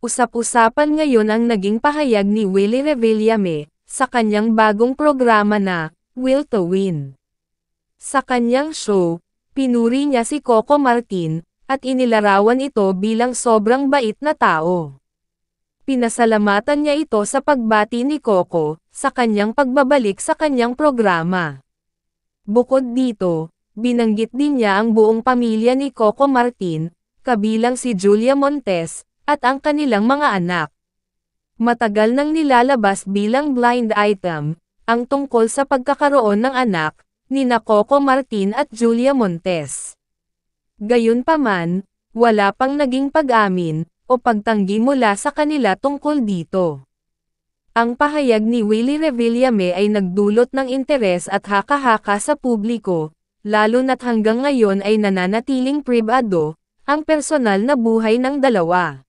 Usap-usapan ngayon ang naging pahayag ni Willie Revillame sa kanyang bagong programa na Will to Win. Sa kanyang show, pinuri niya si Coco Martin at inilarawan ito bilang sobrang bait na tao. Pinasalamatan niya ito sa pagbati ni Coco sa kanyang pagbabalik sa kanyang programa. Bukod dito, binanggit din niya ang buong pamilya ni Coco Martin, kabilang si Julia Montes, at ang kanilang mga anak. Matagal nang nilalabas bilang blind item, ang tungkol sa pagkakaroon ng anak, ni Coco Martin at Julia Montes. Gayunpaman, wala pang naging pag-amin, o pagtanggi mula sa kanila tungkol dito. Ang pahayag ni Willie Revillame ay nagdulot ng interes at haka-haka sa publiko, lalo na't hanggang ngayon ay nananatiling pribado, ang personal na buhay ng dalawa.